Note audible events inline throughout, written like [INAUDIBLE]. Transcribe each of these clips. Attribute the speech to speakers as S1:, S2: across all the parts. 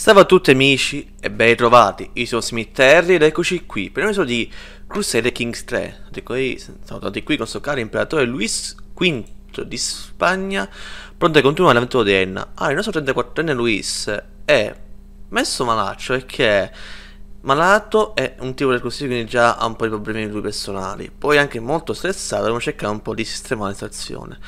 S1: Salve a tutti amici e ben ritrovati, io sono Smith ed eccoci qui per un episodio di Crusader Kings 3 Siamo tornati qui con il suo caro imperatore Luis V di Spagna Pronto a continuare l'avventura di Enna Ah, il nostro 34enne Luis è messo malaccio perché è malato è un tipo del consiglio quindi già ha un po' di problemi lui personali Poi anche molto stressato, dobbiamo cercare un po' di sistemare la situazione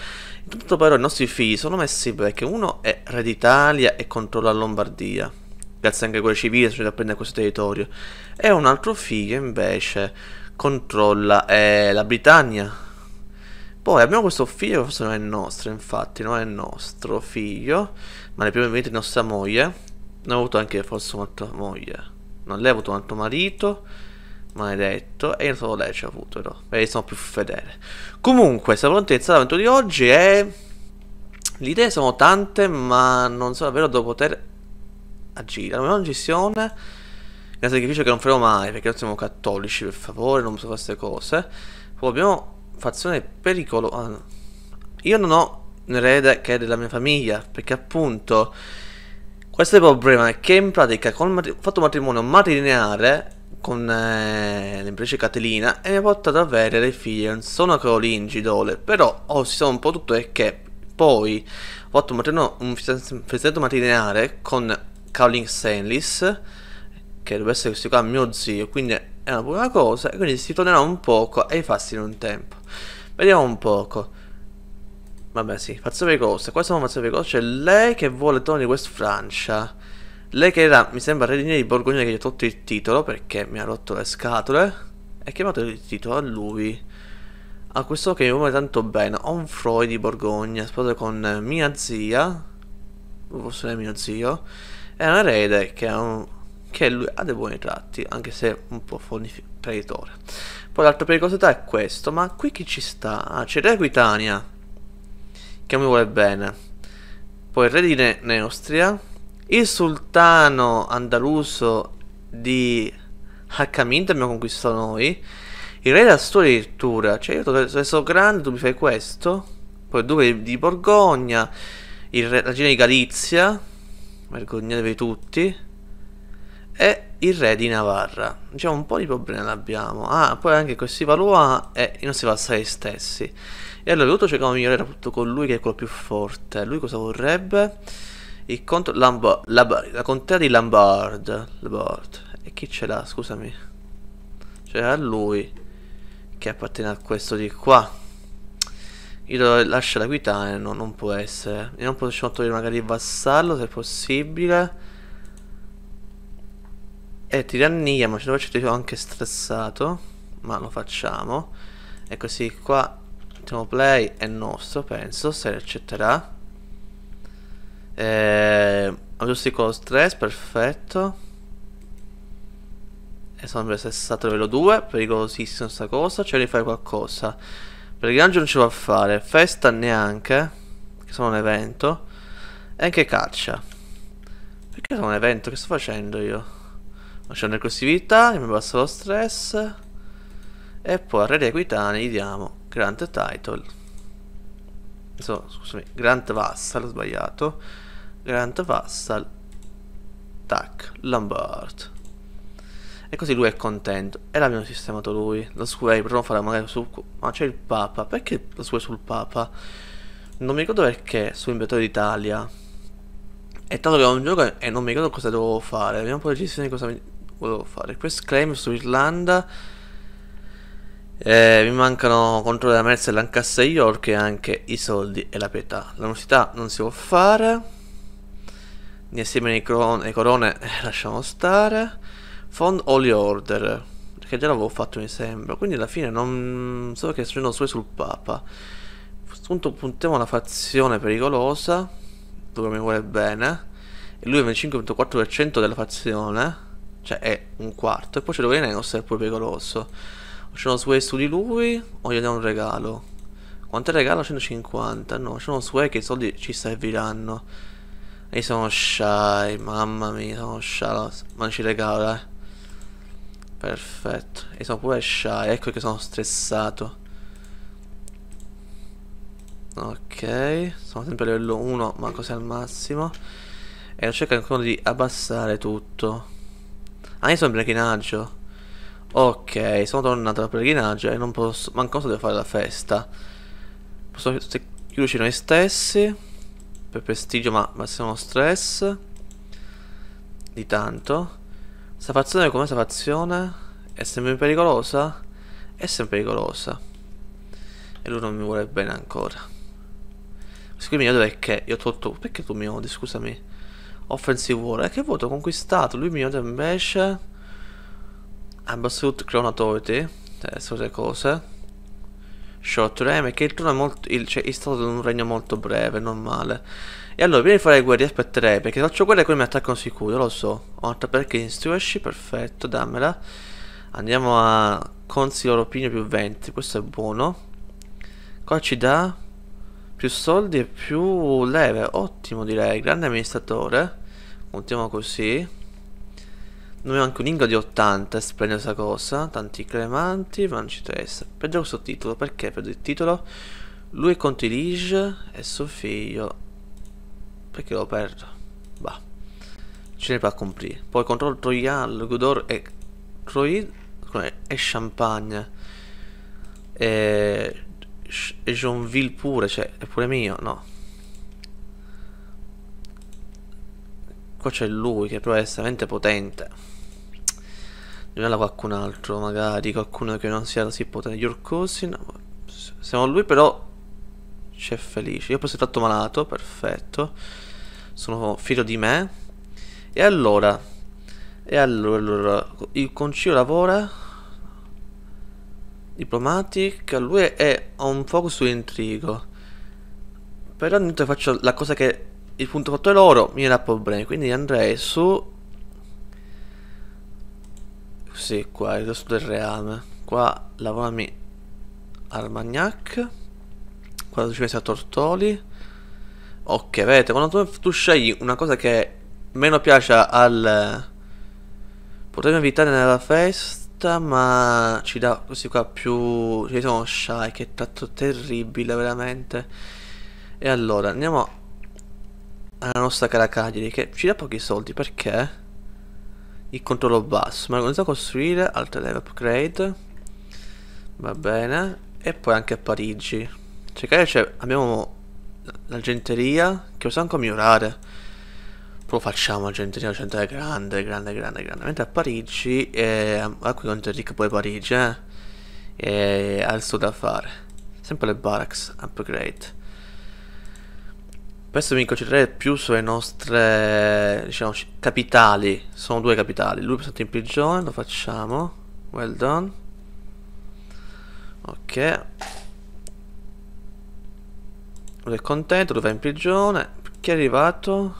S1: Intanto però i nostri figli sono messi perché uno è re d'Italia e controlla Lombardia grazie anche quella civile, se a prendere questo territorio. E un altro figlio invece controlla eh, la Britannia. Poi abbiamo questo figlio che forse non è nostro, infatti, non è nostro figlio, ma ne prima venite nostra moglie. Ne ha avuto anche forse un'altra moglie. Non lei ha avuto un altro marito, maledetto, e io solo lei ci ha avuto, però. Perché sono più fedele. Comunque, siamo pronti a iniziare l'avvento di oggi e... Le idee sono tante, ma non so davvero dove poter a Gila, non gestione. Il sacrificio che non faremo mai perché noi siamo cattolici, per favore, non so queste cose. Poi abbiamo fazione pericolosa. Ah, Io non ho un erede che è della mia famiglia perché appunto questo è il problema è che in pratica ho matri- fatto matrimonio matrilineare con eh, l'impresa Catelina e mi ha portato ad avere le figlie. non sono colingidole però ho oh, si un po' tutto è che poi ho fatto un, matrimonio, un fidanzato matrilineare con Cowling Stainless, che dovrebbe essere questo qua mio zio, quindi è una buona cosa, e quindi si tornerà un poco ai fasti in un tempo. Vediamo un poco. Vabbè sì, Fazzovi Costa, qua siamo Fazzovi cose c'è lei che vuole Tony West Francia. Lei che era, mi sembra, regina di Borgogna che gli ha tolto il titolo perché mi ha rotto le scatole. E chiamato il titolo a lui. A questo che mi vuole tanto bene, Onfroy di Borgogna, sposato con mia zia, forse è mio zio è un erede che, un, che lui ha dei buoni tratti, anche se un po' fornifi- preditore. Poi l'altra pericolosità è questo, ma qui chi ci sta? Ah, c'è Re Aquitania, che mi vuole bene. Poi il re di ne- Neustria, il sultano andaluso di Hakamid abbiamo conquistato noi. Il re d'Asturia addirittura, cioè io sono grande, tu mi fai questo. Poi il duca di, di Borgogna, re, la regina di Galizia, vergognatevi tutti, e il re di Navarra. Diciamo un po' di problemi l'abbiamo. Ah, poi anche questi Valois e eh, non si passa ai stessi. E allora tutto cerchiamo di migliorare tutto con lui che è quello più forte. Lui cosa vorrebbe? Il conto Lamba, la, contea di Lombard. Lombard. E chi ce l'ha? Scusami. cioè C'era lui che appartiene a questo di qua. Ito lascia la Quitania, no, non può essere. E non possiamo togliere magari il vassallo se possibile. E tirannia, ma ce lo faccio anche stressato. Ma lo facciamo. E così qua mettiamo play, è nostro, penso, se accetterà. Eh, aggiustico lo stress, perfetto. E sono sempre 60 livello 2, pericolosissimo sta cosa, cioè di fare qualcosa. Pellegrinaggio non ce lo va a fare, festa neanche, che sono un evento, e anche caccia. Perché sono un evento? Che sto facendo io? Facendo inclusività, mi basta lo stress, e poi a Re Equitani gli diamo Grant Title. So, scusami, Grant Vassal, ho sbagliato. Grant Vassal, tac, Lombard. E così lui è contento. E l'abbiamo sistemato lui. Lo La square potremmo fare magari su... Ma c'è il Papa. Perché lo square sul Papa? Non mi ricordo perché sull'imperatore d'Italia. E tanto che ho un gioco e non mi ricordo cosa dovevo fare. Abbiamo un po' decisione di cosa mi... volevo fare. Quest claim sull'Irlanda. Eh, mi mancano controllo della Mercia e Lancaster York e anche i soldi e la pietà. La università non si può fare. Insieme ai, cron- corone eh, lasciamo stare. Fond Holy Order, che già l'avevo fatto mi sembra, quindi alla fine non so che sono sue sul Papa. A questo punto puntiamo una fazione pericolosa, dove mi vuole bene, e lui è il 25.4% della fazione, cioè è un quarto, e poi c'è Dovenenos che è pure pericoloso. c'è uno Sway su di lui o gli diamo un regalo? Quanto è regalo? 150? No, c'è uno Sway che i soldi ci serviranno. E sono shy, mamma mia, sono shy, ma non ci regalo, eh. Perfetto. E sono pure shy, ecco che sono stressato. Ok, sono sempre a livello 1, ma così al massimo. E non cerco ancora di abbassare tutto. Ah, io sono in preghinaggio. Ok, sono tornato dal preghinaggio e non posso... Manco so devo fare la festa. Posso chiuderci noi stessi. Per prestigio, ma massimo stress. Di tanto. Sta fazione come sta fazione? È sempre pericolosa? È sempre pericolosa. E lui non mi vuole bene ancora. Scrivimi io perché? Io ho tolto... Perché tu mi odi? Scusami. Offensive War. E eh, che voto ho conquistato? Lui mi odia invece... Absolute Clone Authority. Adesso eh, le cose. Short Rem. Che il turno è molto... Il, cioè, è stato un regno molto breve, non male. E allora, prima di fare le aspetterei, perché faccio quella e poi mi attaccano sicuro, lo so. Ho un perché in Stuash, perfetto, dammela. Andiamo a Consiglio Europino più 20, questo è buono. Qua ci dà più soldi e più leve, ottimo direi, grande amministratore. Continuiamo così. Noi anche un ingo di 80, è splendida questa cosa. Tanti cremanti, non ci interessa. Perdo questo titolo, perché perdo il titolo? Lui è Conti Lige e suo figlio perché l'ho aperto? Bah, ce ne può comprire. Poi controllo Troyan, Lugudor e Troid e Champagne. E, e Jeanville pure, cioè, è pure mio, no. Qua c'è lui che però è estremamente potente. Donella qualcun altro, magari qualcuno che non sia così potente. Your cousin. Se lui però c'è felice. Io poi sono stato malato, perfetto sono fiero di me. E allora, e allora il concilio lavora diplomatica, lui è, ha un focus sull'intrigo. Però niente faccio la cosa che il punto fatto è l'oro, mi viene a problemi, quindi andrei su sì, qua il resto del reame. Qua lavorami Armagnac. Qua ci a Tortoli. Ok, vedete, quando tu, tu scegli una cosa che meno piace al... Potremmo invitare nella festa, ma ci dà questi qua più... Ci sono diciamo, shy, che è tratto terribile, veramente. E allora, andiamo alla nostra cara Cagli, che ci dà pochi soldi, perché? Il controllo basso, ma non so costruire, altre level upgrade. Va bene. E poi anche a Parigi. Cioè, cioè abbiamo l'argenteria che possiamo anche migliorare. Poi facciamo l'argenteria, la è grande, grande, grande, grande. Mentre a Parigi, eh, qui quanto è contraddico poi Parigi, eh, ha il suo da fare. Sempre le barracks, upgrade. Adesso mi concentrerei più sulle nostre, diciamo, capitali. Sono due capitali. Lui è stato in prigione, lo facciamo. Well done. Ok. Lui è contento, lui va in prigione. Chi è arrivato?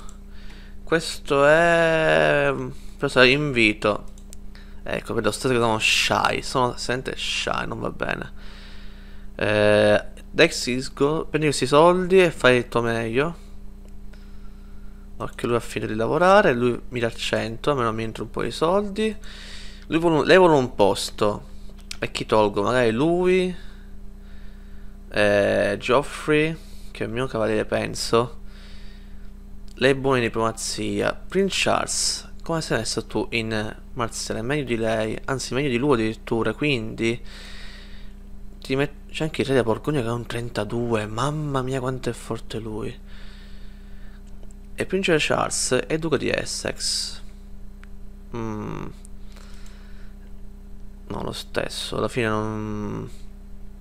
S1: Questo è... Questo è invito. Ecco, vedo state che sono shy. Sono sente shy, non va bene. Eh, Dex go. prendi questi soldi e fai il tuo meglio. Occhio, lui ha finito di lavorare. Lui mi dà 100, almeno mi entra un po' di soldi. Lui vuole, lei vuole un posto. E chi tolgo? Magari lui. Eh, Geoffrey che il mio cavaliere penso. Lei è buona in diplomazia. Prince Charles, come sei messo tu in Marziale? Meglio di lei, anzi meglio di lui addirittura, quindi... C'è anche il re di Borgogna che ha un 32, mamma mia quanto è forte lui. E Prince Charles è duca di Essex. Mm. No, lo stesso, alla fine non...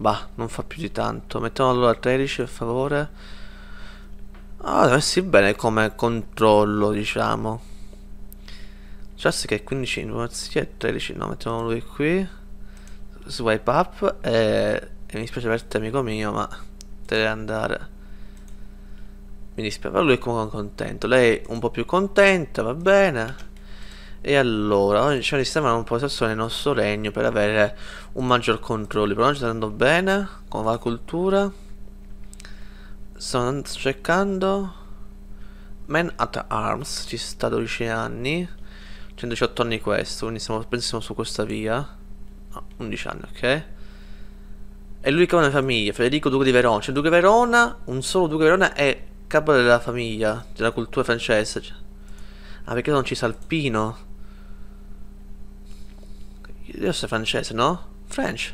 S1: Bah, non fa più di tanto. Mettiamo allora 13 per favore. Ah, siamo messi bene come controllo, diciamo. Jessica è 15, Invorzia è 13. No, mettiamo lui qui. Swipe up. E, e mi dispiace per te, amico mio, ma deve andare. Mi dispiace, però lui è comunque contento. Lei è un po' più contenta, va bene. E allora, noi di ristamano un po' sesso nel nostro regno per avere un maggior controllo. Però non ci sta andando bene, come va la cultura. Sto cercando... Man at Arms, ci sta 12 anni. 118 anni questo, quindi siamo, pensiamo su questa via. Oh, 11 anni, ok. E lui che l'unica una famiglia, Federico Duca di Verona. Cioè, Duca di Verona, un solo Duca di Verona è capo della famiglia, della cultura francese. Cioè, ah, perché non ci sa Alpino? Glios è francese, no? French.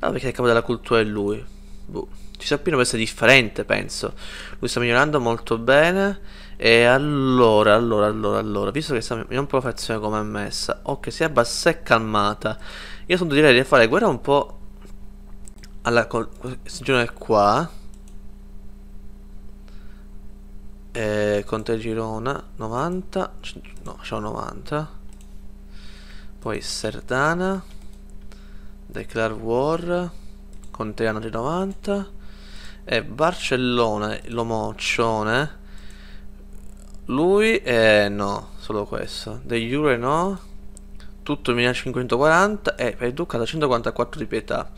S1: Ah, perché il capo della cultura è lui. Boh. Ci Cisappino può essere differente, penso. Lui sta migliorando molto bene. E allora, allora, allora, allora, visto che siamo in un po' fazione come è messa, Ok, si è bassa e calmata, io sono direi di fare guerra un po' alla stagione qua. Eh, Conte Girona 90, no, c'ho 90. Poi Serdana Declare War Conteano di 90 E Barcellona Lo moccione Lui eh no Solo questo De Jure no Tutto 1540 E per il Ducato 144 di pietà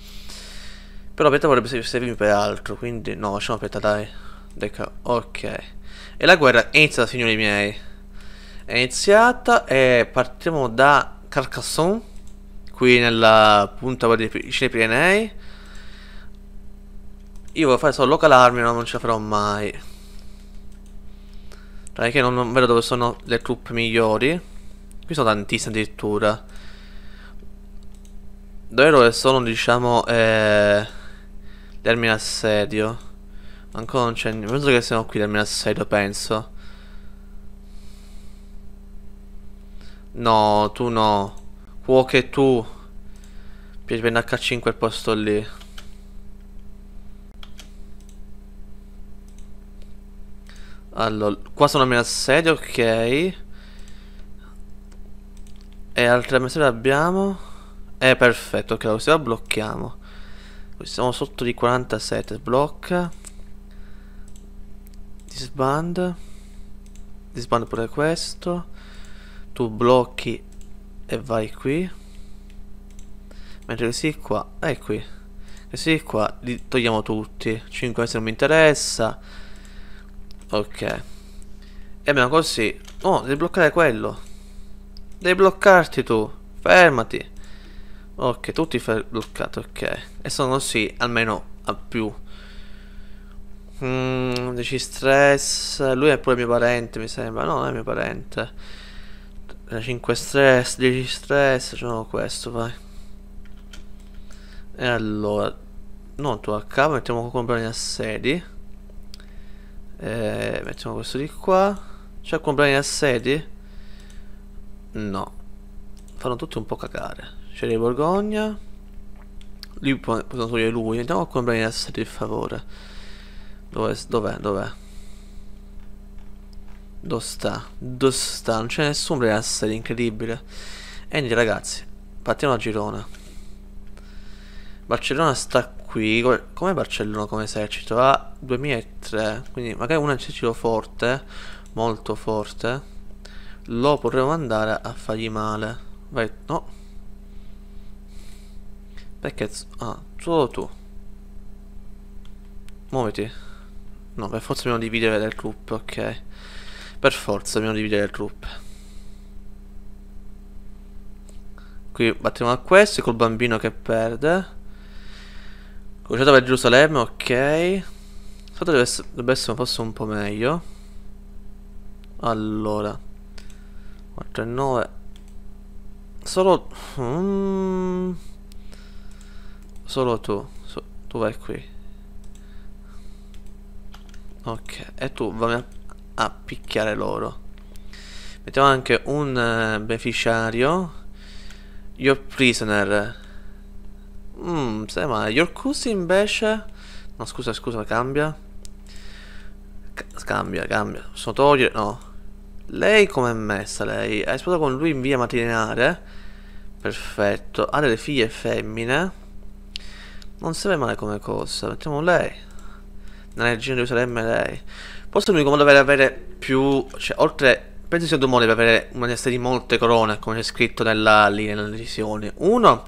S1: Però pietà vorrebbe servirmi per altro Quindi no facciamo pietà dai Deca Ok E la guerra è iniziata signori miei È iniziata E partiamo da Carcassonne, qui nella punta dei Cine Pirenei. Io voglio fare solo local army, ma no, non ce la farò mai. Perché che non vedo dove sono le truppe migliori. Qui sono tantissime addirittura. Dove sono, diciamo, eh, le armi in assedio Ancora non c'è... Penso che siano qui le armi d'assedio, penso. No, tu no. Cuoche tu. Piacerebbe H5 al posto lì. Allora, qua sono meno 6, ok. E altre misure abbiamo. Eh, perfetto, ok, così la blocchiamo. Siamo sotto di 47, blocca. Disband. Disband pure questo tu blocchi e vai qui mentre questi qua è eh, qui questi qua li togliamo tutti 5 se non mi interessa ok e abbiamo così oh devi bloccare quello devi bloccarti tu fermati ok tutti bloccati ok e sono così almeno a più mm, dici stress lui è pure mio parente mi sembra no non è mio parente 5 eh, stress, 10 stress, facciamo questo, vai. E allora, non tu H, mettiamo comprare assedi. E mettiamo questo di qua. C'è cioè, comprare assedi? No. Fanno tutti un po' cagare. C'è di Borgogna. Lì possiamo togliere lui. Andiamo a comprare assedi per favore. Dov'è? Dov'è? Dov'è? Dove sta? Dove sta? Non c'è nessuno per essere incredibile. E niente ragazzi, partiamo da Girona. Barcellona sta qui. Come Barcellona come esercito? Ha 2003. Quindi magari un esercito forte, molto forte. Lo potremmo andare a fargli male. Vai, no. Perché? Ah, solo tu. Muoviti. No, per forza dobbiamo dividere del gruppo, ok. Per forza dobbiamo dividere le truppe. Qui battiamo a questo col bambino che perde. Crociata per Gerusalemme, ok. Sotto deve essere, deve essere un un po' meglio. Allora. 4 e 9. Solo... Mm, solo tu. So, tu vai qui. Ok, e tu vai a a picchiare loro. Mettiamo anche un eh, beneficiario. Your prisoner. Mmm, se male. Your cousin invece... No, scusa, scusa, cambia. C cambia, cambia. Posso togliere? No. Lei com'è messa lei? È sposata con lui in via mattinare. Perfetto. Ha delle figlie femmine. Non serve male come cosa. Mettiamo lei. Nella regina di Gerusalemme lei. Forse l'unico modo per avere più... Cioè, oltre... Penso sia due modi per avere una testa di molte corone, come c'è scritto nella linea della decisione. Uno,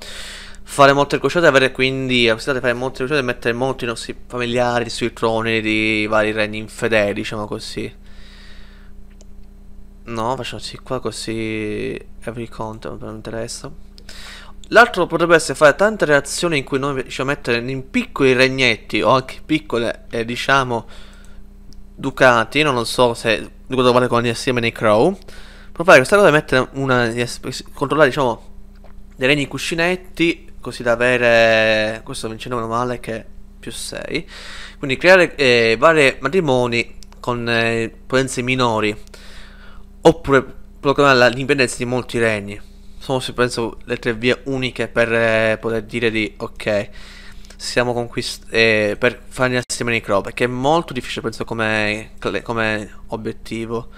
S1: fare molte crociate, avere quindi la possibilità di fare molte crociate e mettere molti i nostri familiari sui troni di vari regni infedeli, diciamo così. No, facciamoci qua così... Every conto, non mi interessa. L'altro potrebbe essere fare tante reazioni in cui noi riusciamo mettere in piccoli regnetti o anche piccole, eh, diciamo Ducati, non so se lo fare con gli Siemens e Crow, può fare questa cosa e mettere una, controllare diciamo dei regni cuscinetti, così da avere, questo vincendo meno male che più 6, quindi creare eh, vari matrimoni con eh, potenze minori, oppure proclamare la l'indipendenza di molti regni, sono penso le tre vie uniche per eh, poter dire di ok siamo conquistando eh, per fare gli assieme nei crop che è molto difficile penso come, come obiettivo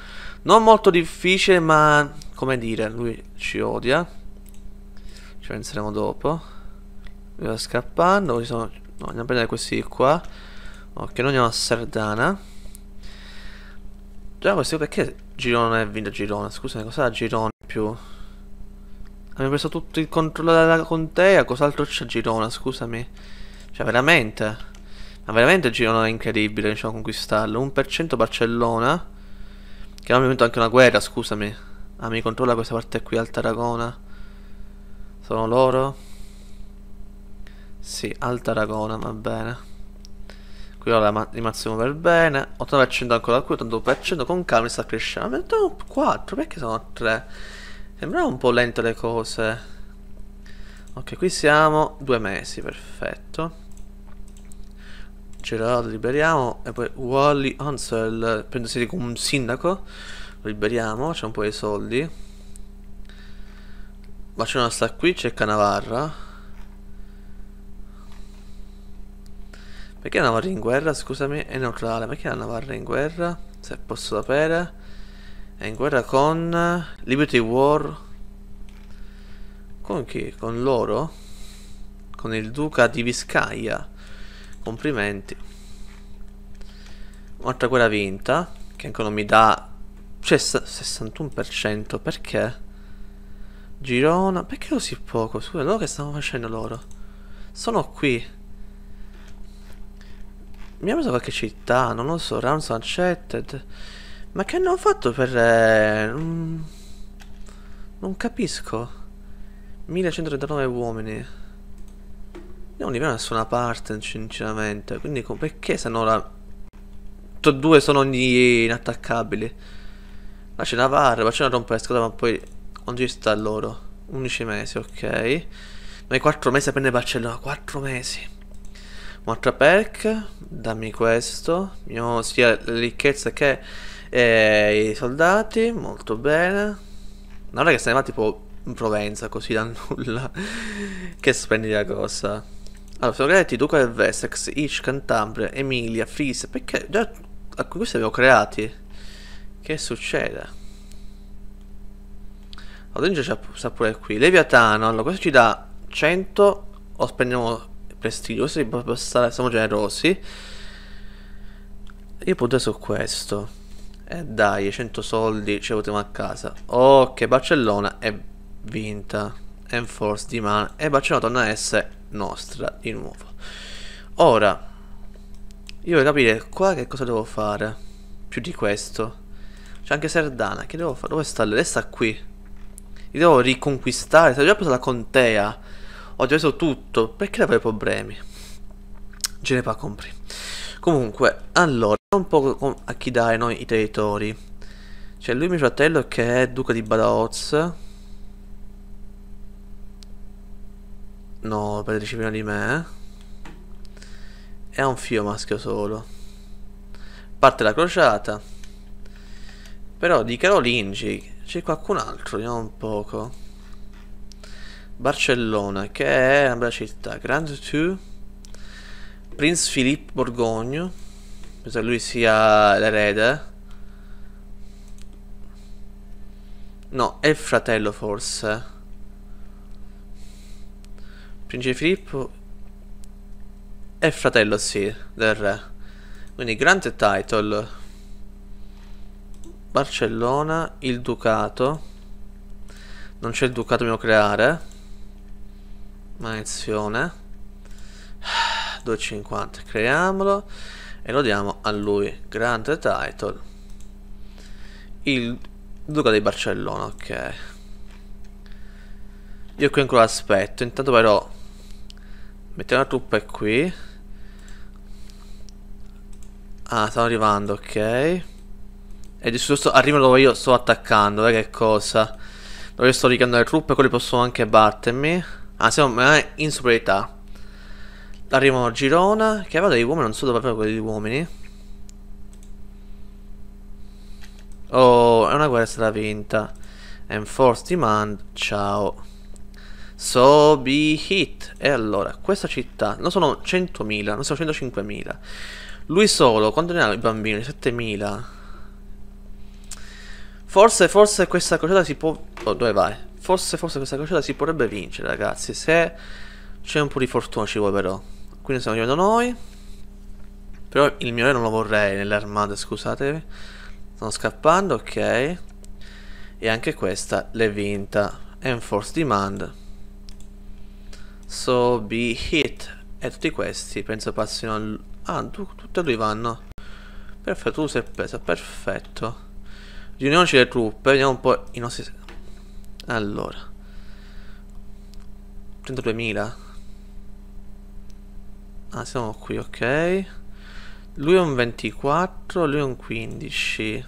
S1: non molto difficile ma come dire lui ci odia ci penseremo dopo lui va scappando sono... no, andiamo a prendere questi qua ok noi andiamo a Sardana già questi perché Girone è vinto Girone scusami cos'ha Girone più Abbiamo preso tutto il controllo della contea, cos'altro c'è Girona, scusami. Cioè, veramente. Ma veramente il girone è incredibile, diciamo, conquistarlo. 1% Barcellona. Che non mi è venuto anche una guerra, scusami. Ah, mi controlla questa parte qui Alta Aragona. Sono loro. Sì, Alta Aragona, va bene. Qui ora rimazziamo per bene. 80% ancora qui, 80% con calma sta crescendo. Ma mettiamo 4, perché sono 3? Sembrava un po' lento le cose. Ok, qui siamo. Due mesi, perfetto ce la liberiamo e poi Wally Ansel prendosi con un sindaco lo liberiamo c'è un po' di soldi ma c'è una sta qui c'è Canavarra perché Navarra in guerra scusami è eh neutrale perché la Navarra è in guerra se posso sapere è in guerra con Liberty War con chi? con loro? con il duca di Viscaglia complimenti oltre a quella vinta che ancora mi dà 61% cioè, perché Girona perché così poco scusa loro che stanno facendo loro sono qui mi ha preso qualche città non lo so Rounds Uncharted ma che hanno fatto per eh, non capisco 1139 uomini non arriviamo da nessuna parte, sinceramente. Quindi perché se no la... Tutti due sono inattaccabili. Là c'è una barra, ma c'è una rompescola, ma poi... Quanto ci sta loro? 11 mesi, ok. Ma i 4 mesi a prendere Barcellona, 4 mesi. Un'altra perk, dammi questo. Abbiamo sia la ricchezza che eh, i soldati, molto bene. Non è che se ne va tipo in Provenza così da [LAUGHS] nulla. che splendida cosa. Allora, sono creati Duca del Wessex, Ish, Cantabria, Emilia, Frise, perché già questi li abbiamo creati. Che succede? Odinja allora, sta pure qui. Leviatano, allora questo ci dà 100 o spendiamo prestigio, questo può passare, siamo generosi. Io punto su questo. E eh, dai, 100 soldi ce lo a casa. Ok, Barcellona è vinta. Enforce di mano. E Barcellona torna a essere nostra di nuovo. Ora, io voglio capire qua che cosa devo fare, più di questo. C'è anche Sardana, che devo fare? Dove sta? Lei sta qui. Li devo riconquistare, se ho già preso la contea, ho già preso tutto, perché avrei problemi? Ce ne fa compri. Comunque, allora, un po' a chi dare noi i territori. C'è lui mio fratello che è duca di Badaoz. No, Patrici prima di me. Eh. È un fio maschio solo. Parte la crociata. Però di Carolingi c'è qualcun altro, vediamo un poco. Barcellona, che è una bella città. Grand Tu. Prince Philippe Borgogno. Penso che lui sia l'erede. No, è il fratello forse. Principe Filippo è fratello, sì, del re. Quindi grande title. Barcellona, il ducato. Non c'è il ducato dobbiamo creare. Maledizione. 250, [SIGHS] creiamolo. E lo diamo a lui. Grande title. Il ducato di Barcellona, ok. Io qui ancora aspetto. Intanto però Mettiamo la truppa qui. Ah, stanno arrivando, ok. E di sotto arrivano dove io sto attaccando, eh, che cosa. Dove sto rigando le truppe, quelli possono anche battermi. Ah, siamo in superiorità. Arrivano a Girona, che aveva degli uomini, non so dove aveva quelli di uomini. Oh, è una guerra stata vinta. Enforced demand, ciao. So be hit. E allora, questa città non sono 100.000, non sono 105.000. Lui solo, quanto ne ha i bambini? 7.000. Forse, forse questa crociata si può... Oh, dove vai? Forse, forse questa crociata si potrebbe vincere, ragazzi. Se c'è un po' di fortuna ci vuole però. Quindi stiamo arrivando noi. Però il mio re non lo vorrei nell'armata, scusatevi. Stanno scappando, ok. E anche questa l'è vinta. Enforce Demand. So Be Hit e tutti questi penso passino al... Ah, tu, tutti e due vanno. Perfetto, tu sei preso, perfetto. Riuniamoci le truppe, vediamo un po' i nostri... Allora. 32.000. Ah, siamo qui, ok. Lui è un 24, lui è un 15.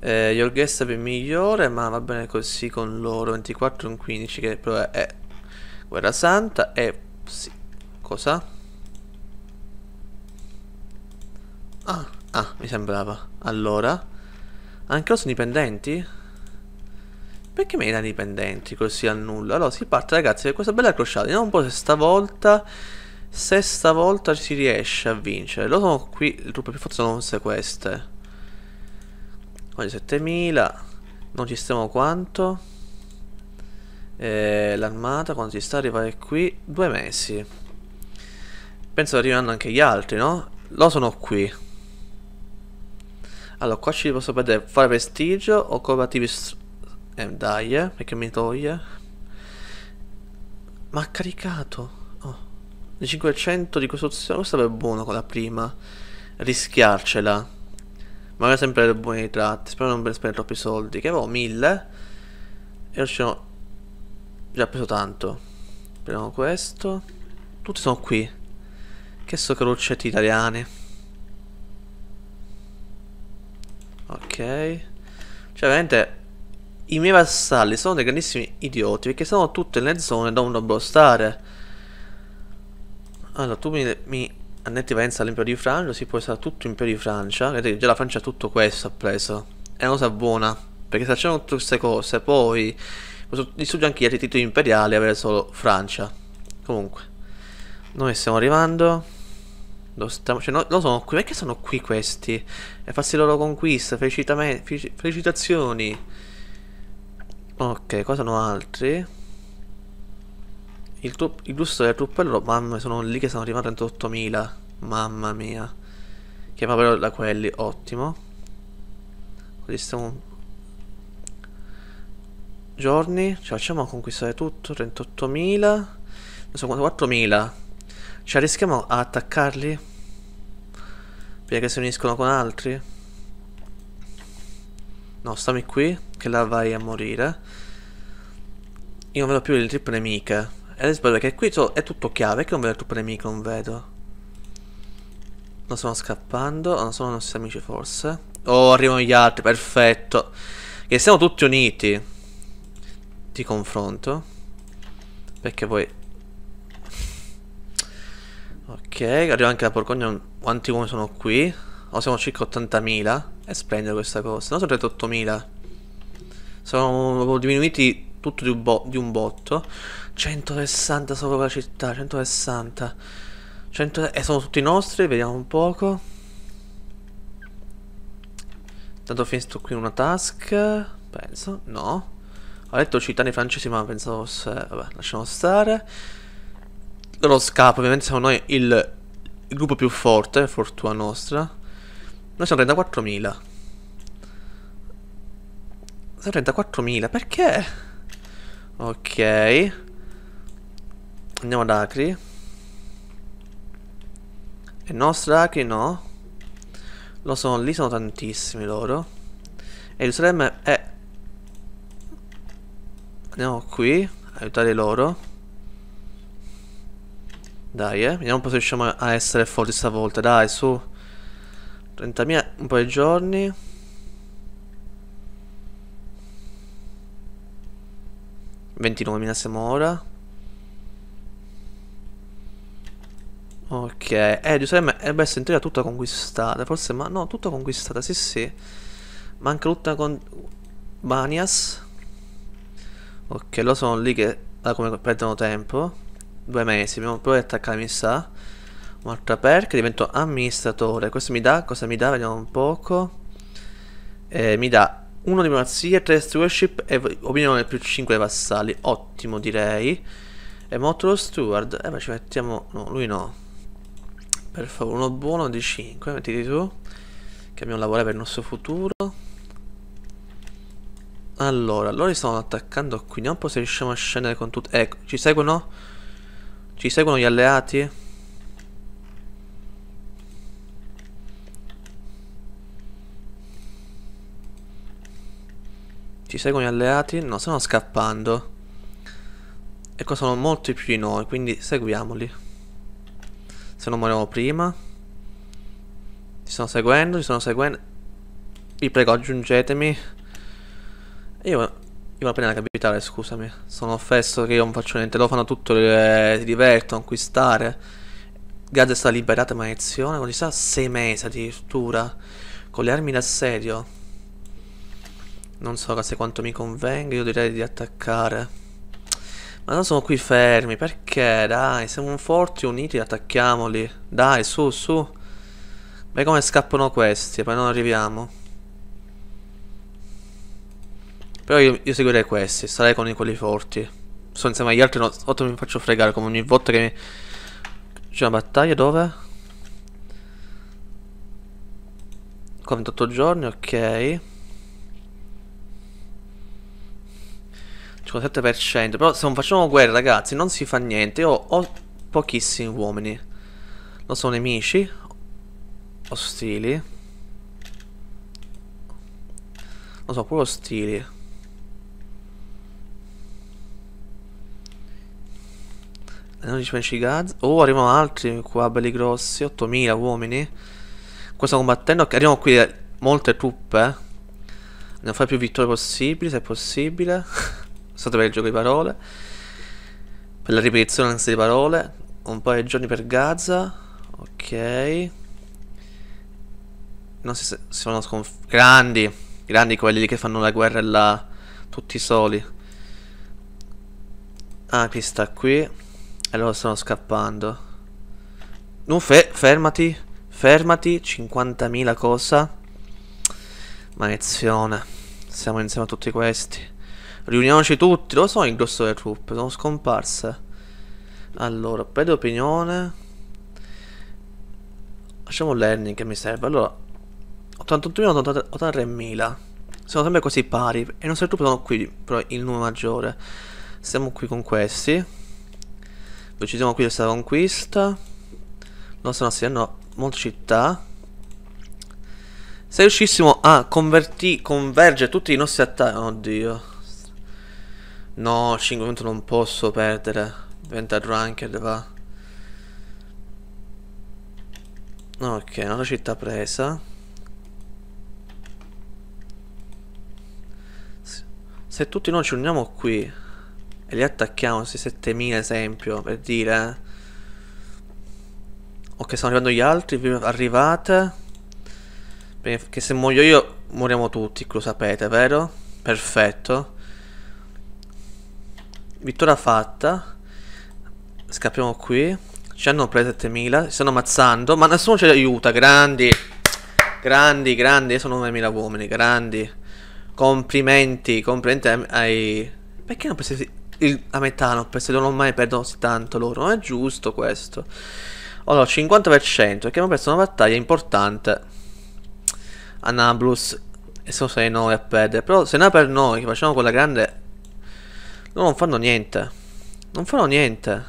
S1: Eh, Yorghesta è migliore, ma va bene così con loro. 24 e un 15, che però è Guerra Santa e... Sì. Cosa? Ah, ah, mi sembrava. Allora... Anche loro sono dipendenti? Perché mi erano dipendenti così a nulla? Allora si parte ragazzi per questa bella crociata. Vediamo un po' se stavolta... Se stavolta si riesce a vincere. Lo sono qui, le truppe più forti sono queste. Oggi 7000. Non ci stiamo quanto? eh, l'armata quando si sta arrivare qui due mesi penso arriveranno anche gli altri no? lo sono qui allora qua ci posso prendere fare prestigio o cooperativi eh, dai eh, perché mi toglie ma ha caricato oh. 500 di costruzione questo è buono con la prima rischiarcela ma magari sempre buoni tratti spero non per spendere troppi soldi che avevo 1000 e ho già preso tanto. Prendiamo questo. Tutti sono qui. Che so che lucette italiane. Ok. Cioè, veramente... I miei vassalli sono dei grandissimi idioti perché sono tutte nelle zone dove non dovrebbero stare. Allora, tu mi, mi annetti Valenza all'impero di Francia, si può essere tutto impero di Francia. Vedete, già la Francia tutto questo ha preso. È una cosa buona, perché se facciamo tutte queste cose, poi questo distrugge anche il ritiro imperiale avere solo Francia. Comunque, noi stiamo arrivando. Lo stiamo, cioè, no, lo sono qui. Perché sono qui questi? E farsi loro conquista. Felicitazioni. Ok, qua sono altri. Il, tuo, il gusto delle truppe loro. Mamma, sono lì che sono arrivati 38.000. Mamma mia. Che proprio da quelli. Ottimo. Così stiamo giorni ci facciamo a conquistare tutto 38.000 non so 4.000 ci arrischiamo a attaccarli perché si uniscono con altri no stammi qui che la vai a morire io non vedo più le truppe nemiche e adesso perché qui è tutto chiave che non vedo le truppe nemico non vedo non stanno scappando ah, non sono i nostri amici forse oh arrivano gli altri perfetto che siamo tutti uniti ti confronto perché poi ok arriva anche la porcogna quanti uomini sono qui o oh, siamo circa 80.000 è splendida questa cosa no sono 38.000 sono diminuiti tutto di un, bo di un botto 160 sopra la città 160 100 e sono tutti nostri vediamo un poco tanto ho finito qui una task penso no ho letto nei francesi ma pensavo se... Vabbè, lasciamo stare. Loro scappa, ovviamente siamo noi il, il gruppo più forte, fortuna nostra. Noi siamo 34.000. Siamo 34.000, perché? Ok. Andiamo ad Acri. E nostra Acri no. Lo sono, lì sono tantissimi loro. E Gerusalemme è Andiamo qui, aiutare loro. Dai, eh. Vediamo un po' se riusciamo a essere forti stavolta. Dai, su. 30.000, un po' di giorni. mina siamo ora. Ok. Eh, Giuseppe dovrebbe essere in teoria tutta conquistata. Forse, ma no, tutta conquistata, sì, sì. Manca lutta con... Banias. Ok, loro sono lì che ah, come perdono tempo. Due mesi, dobbiamo provare ad attaccare, mi sa. Un'altra perk, divento amministratore. Questo mi dà, cosa mi dà? Vediamo un poco. Eh, mi dà 1 diplomazia, 3 stewardship e opinione più 5 vassalli. Ottimo, direi. E molto lo steward. Eh, ma ci mettiamo... No, lui no. Per favore, uno buono di 5, mettiti tu. Che abbiamo lavorato per il nostro futuro. Allora, loro stanno attaccando qui. Vediamo un po' se riusciamo a scendere con tutti. Ecco, ci seguono? Ci seguono gli alleati? Ci seguono gli alleati? No, stanno scappando. E qua sono molti più di noi, quindi seguiamoli. Se non moriamo prima. Ci stanno seguendo, ci stanno seguendo. Vi prego, aggiungetemi. Io, io mi appena la capitale, scusami. Sono offesso che io non faccio niente. Lo fanno tutto, le, eh, si divertono, conquistare. Gaza è stata liberata ma Non con sa sei mesi addirittura. Con le armi d'assedio. Non so se quanto mi convenga, io direi di attaccare. Ma non sono qui fermi, perché? Dai, siamo forti, uniti, attacchiamoli. Dai, su, su. Beh, come scappano questi, poi non arriviamo. Però io, io seguirei questi, sarei con i quelli forti. Sono insieme agli altri, no, mi faccio fregare come ogni volta che mi... C'è una battaglia dove? Qua 28 giorni, ok. 57% Però se non facciamo guerra ragazzi non si fa niente Io ho pochissimi uomini Non sono nemici Ostili Non sono pure ostili non riesce Gaza. Oh, arrivano altri qua, belli grossi. 8000 uomini. Qua stanno combattendo. Arrivano qui eh, molte truppe. Eh. Andiamo a fare più vittorie possibili, se è possibile. [LAUGHS] State per il gioco di parole. Per la ripetizione anzi di parole. Un paio di giorni per Gaza. Ok. Non si sono sconfitti. Grandi. Grandi quelli che fanno la guerra là. Tutti soli. Ah, qui sta qui? allora stanno scappando. Non fe fermati. Fermati. 50.000 cosa. Maledizione. Siamo insieme a tutti questi. Riuniamoci tutti. Dove sono il grosso delle truppe? Sono scomparse. Allora, Per opinione. Facciamo learning che mi serve. Allora, 81.000, 83.000. Sono sempre così pari. E non nostre truppe sono qui, però il numero maggiore. Siamo qui con questi. Uccidiamo qui questa conquista. Nostra nassi hanno molte città. Se riuscissimo a convergere tutti i nostri attacchi... Oddio. No, 5 minuti non posso perdere. Diventa drunkard, va. Ok, una città presa. Se tutti noi ci uniamo qui e li attacchiamo, questi 7000 esempio, per dire. Eh. Ok, stanno arrivando gli altri, arrivate. Perché se muoio io, moriamo tutti, lo sapete, vero? Perfetto. Vittoria fatta. Scappiamo qui. Ci hanno preso 7000, ci stanno ammazzando, ma nessuno ci aiuta, grandi. Grandi, grandi, sono 9000 uomini, grandi. Complimenti, complimenti ai... Perché non pensate il, la metà non, perché non mai perdono così tanto loro. Non è giusto questo. Allora, 50% perché abbiamo perso una battaglia importante a Nablus e sono 6 noi a perdere. Però se no per noi che facciamo quella grande... Loro non fanno niente. Non fanno niente.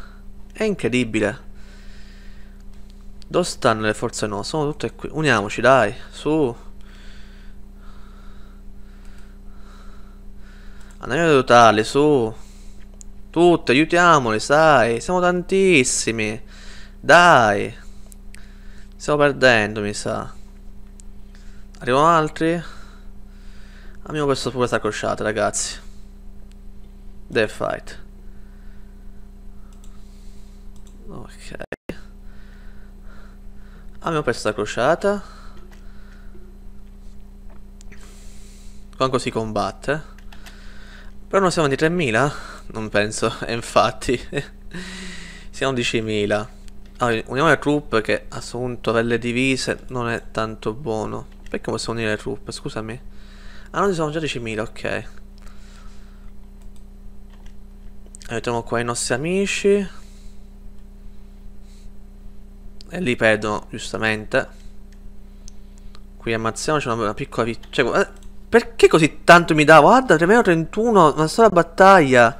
S1: È incredibile. Dove stanno le forze no? Sono tutte qui. Uniamoci, dai. Su. Andiamo a aiutarli, su. Tutte, aiutiamoli, sai. Siamo tantissimi. Dai. Stiamo perdendo, mi sa. Arrivano altri? Abbiamo questo pure questa crociata, ragazzi. The fight. Ok. Abbiamo perso la crociata. Quanto si combatte. Però noi siamo di 3000? non penso, [LAUGHS] e infatti. Siamo 10.000. Allora, uniamo le truppe che assunto delle divise non è tanto buono. Perché possiamo unire le truppe, scusami? Ah, non ci sono già 10.000, ok. mettiamo qua i nostri amici. E li perdono, giustamente. Qui ammazziamoci c'è una piccola vittoria. Cioè, eh, perché così tanto mi dà? Guarda, meno 31, una sola battaglia.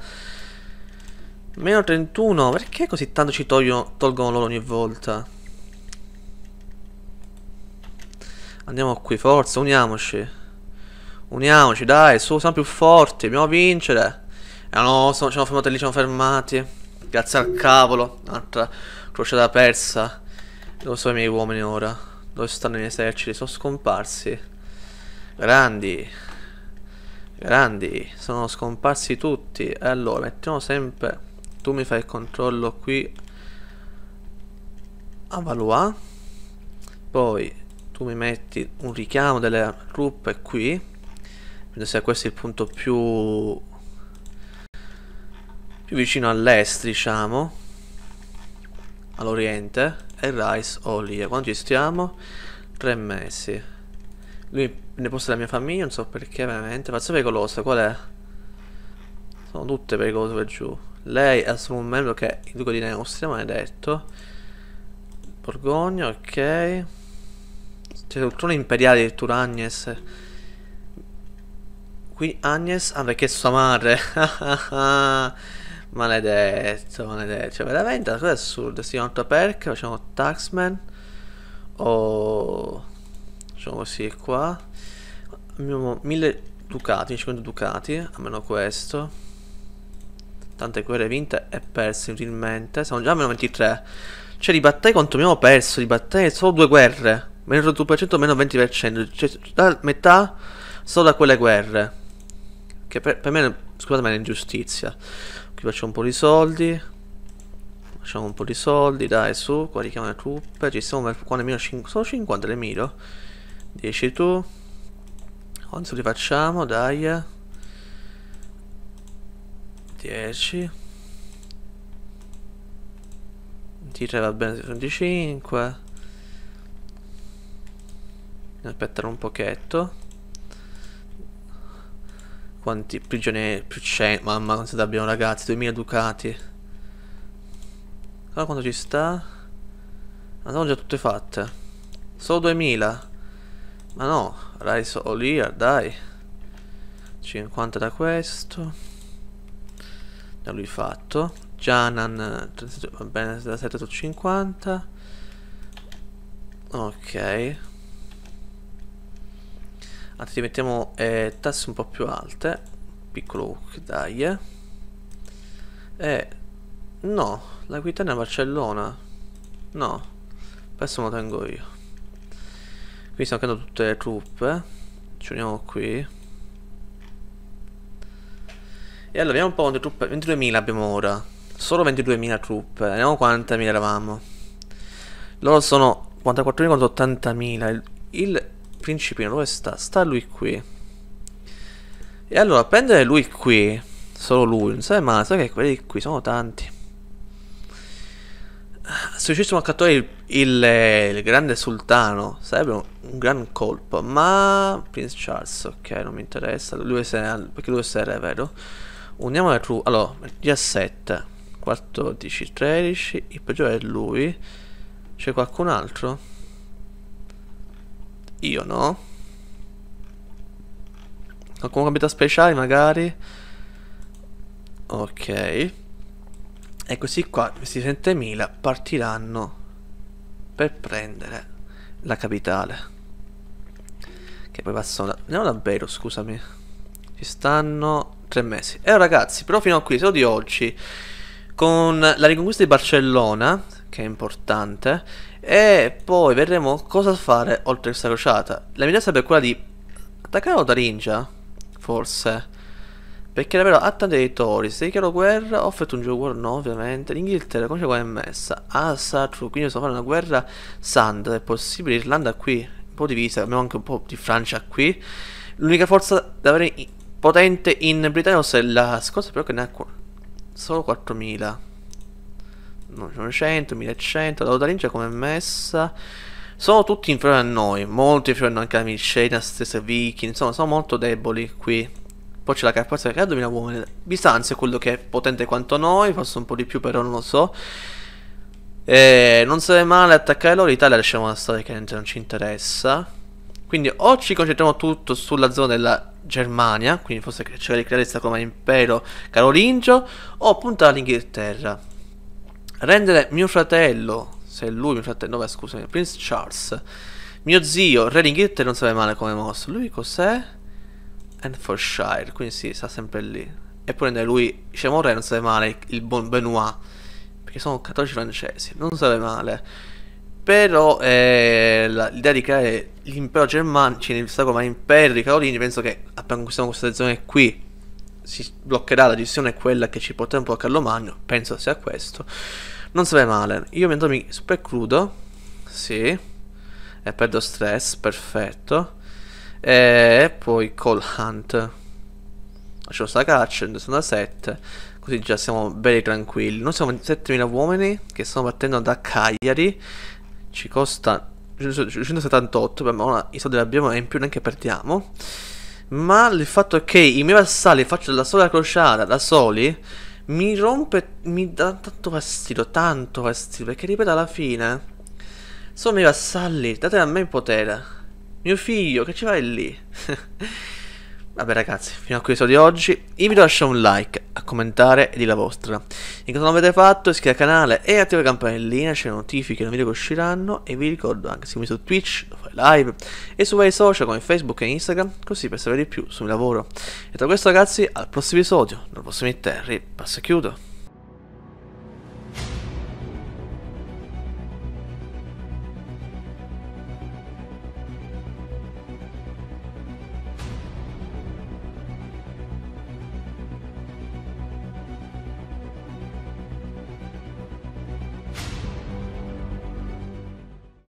S1: Meno 31, perché così tanto ci togliono, tolgono loro ogni volta? Andiamo qui, forza, uniamoci. Uniamoci, dai, su, siamo più forti, dobbiamo vincere. Ah eh no, sono, ci siamo fermati lì, ci siamo fermati. Grazie al cavolo, un'altra crociata persa. Dove sono i miei uomini ora? Dove stanno i miei eserciti? Sono scomparsi. Grandi. Grandi. Sono scomparsi tutti. Allora, mettiamo sempre... Tu mi fai il controllo qui. A Valois. Poi tu mi metti un richiamo delle truppe qui. Vedo se questo è il punto più... Più vicino all'est, diciamo. All'oriente. E Rice Olie. Quanto ci stiamo? Tre mesi. Lui ne posto della mia famiglia, non so perché veramente. Ma sei pericolosa, qual è? Sono tutte pericolose qua giù. Lei è solo un membro che è il duca di Neustria, maledetto. Borgogna, ok. C'è il trono imperiale addirittura Agnes. Qui Agnes, ah perché è sua madre. [LAUGHS] maledetto, maledetto. Cioè veramente la cosa è assurda. Sì, un'altra perk, facciamo Taxman. Oh facciamo così qua abbiamo 1000 ducati 50 ducati a meno questo tante guerre vinte e perse inutilmente siamo già a meno 23 cioè di battaglie quanto abbiamo perso di battaglie solo due guerre meno 2% meno 20% cioè da metà solo da quelle guerre che per, per me scusatemi è un'ingiustizia qui facciamo un po' di soldi facciamo un po' di soldi dai su qua richiamo le truppe ci siamo per qua nemmeno 50 le miro 10 tu quanto li facciamo dai 10 23 va bene 25 aspettare un pochetto quanti prigionieri più c'è mamma quanti abbiamo ragazzi 2000 ducati allora quanto ci sta ma ah, sono già tutte fatte solo 2000 ma no, Rise Oliar, dai. 50 da questo. Da lui fatto. Janan, va bene, da 7 su 50. Ok. Anzi, mettiamo eh, tasse un po' più alte. Piccolo hook, dai. Eh. E... Eh. No, l'Aquitania Barcellona. No, questo me lo tengo io. Qui stanno andando tutte le truppe. Ci uniamo qui. E allora vediamo un po' quante truppe. 22.000 abbiamo ora. Solo 22.000 truppe. Vediamo quante mila eravamo. Loro sono 44.000 contro 80.000. Il, il principino dove sta? Sta lui qui. E allora prendere lui qui. Solo lui. Non sai male. Sai che quelli qui sono tanti. Se uscissimo a catturare il, il, eh, il, grande sultano sarebbe un, un, gran colpo, ma Prince Charles, ok, non mi interessa, lui se, perché lui se ne vero? Uniamo le true, allora, 17, 14, 13, il peggiore è lui, c'è qualcun altro? Io no? Qualcuno capita speciale magari? Ok. Eccoci qua, questi 7000 partiranno per prendere la capitale. Che poi passano da... Andiamo da scusami. Ci stanno tre mesi. E eh, ragazzi, però fino a qui, solo di oggi, con la riconquista di Barcellona, che è importante, e poi vedremo cosa fare oltre questa crociata. La mia idea sarebbe quella di attaccare la Otaringia, forse. Perché davvero attacca dei tori, se dichiaro guerra, ho fatto un gioco di guerra, no ovviamente, l'Inghilterra come c'è qua è messa, ah true, quindi sto fare una guerra sand, è possibile, Irlanda qui, un po' divisa, abbiamo anche un po' di Francia qui, l'unica forza da avere potente in Britannia è la scossa, però che ne ha solo 4.000, 900, 1.100, la Lotaringia come è messa, sono tutti inferiori a noi, molto inferiori anche alla Miscena, stessa Viking, insomma sono molto deboli qui. Poi c'è la carpazza che ha 2000 uomini. Bisanzio è quello che è potente quanto noi, forse un po' di più però non lo so. E non sarebbe male attaccare loro, l'Italia lasciamo una storia che non ci interessa. Quindi o ci concentriamo tutto sulla zona della Germania, quindi forse cercare di creare questa come impero carolingio, o puntare all'Inghilterra. Rendere mio fratello, se lui mio fratello, no scusami, Prince Charles, mio zio, re d'Inghilterra non sarebbe male come mosso. Lui cos'è? Hertfordshire, quindi sì, sta sempre lì. E poi lui, Shemon Ray non sarebbe male, il buon Benoit, perché sono cattolici francesi, non sarebbe male. Però eh, l'idea di creare l'impero germanico, cioè il come impero di Carolini, penso che appena conquistiamo questa zona qui, si bloccherà la decisione quella che ci porterà un po' a Carlo Magno, penso sia questo. Non sarebbe male. Io mentre mi supercludo, sì, e perdo stress, perfetto. Eh, e poi Call Hunt. Faccio sta caccia, 167. Così già siamo belli tranquilli. Noi siamo 7000 uomini che stanno partendo da Cagliari. Ci costa 178, per ora i soldi li abbiamo e in più neanche perdiamo. Ma il fatto è che i miei vassali faccio la sola crociata, da soli, mi rompe, mi dà tanto fastidio, tanto fastidio, perché ripeto alla fine, sono i miei vassalli, date a me il potere. Mio figlio, che ci fai lì? [LAUGHS] Vabbè ragazzi, fino a questo di oggi. Io vi lascio un like, a commentare e di la vostra. In caso non avete fatto, iscrivetevi al canale e attivate la campanellina, c'è le notifiche dei video che usciranno. E vi ricordo anche, seguimi su Twitch, fai live e su vari social come Facebook e Instagram, così per sapere di più sul mio lavoro. E tra questo ragazzi, al prossimo episodio, dal prossimo Terry, passo e chiudo.